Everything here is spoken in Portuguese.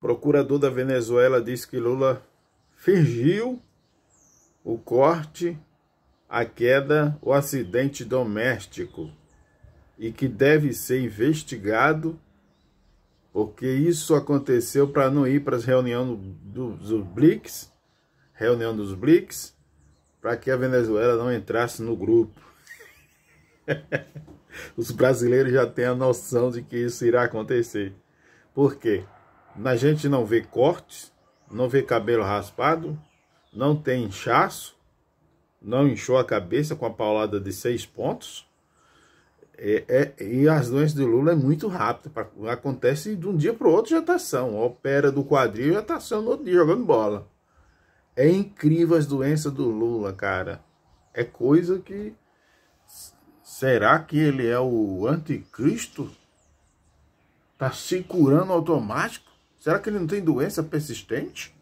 Procurador da Venezuela diz que Lula fingiu o corte, a queda, o acidente doméstico e que deve ser investigado porque isso aconteceu para não ir para as reuniões dos do BRICS, reunião dos BRICS, para que a Venezuela não entrasse no grupo. Os brasileiros já têm a noção de que isso irá acontecer. Por quê? a gente não vê cortes, não vê cabelo raspado, não tem inchaço, não inchou a cabeça com a paulada de seis pontos. É, é, e as doenças de Lula é muito rápido, pra, acontece de um dia para o outro já está ação, opera do quadril já está ação no outro dia jogando bola. É incrível as doenças do Lula, cara. É coisa que será que ele é o anticristo? Tá se curando automático? Será que ele não tem doença persistente?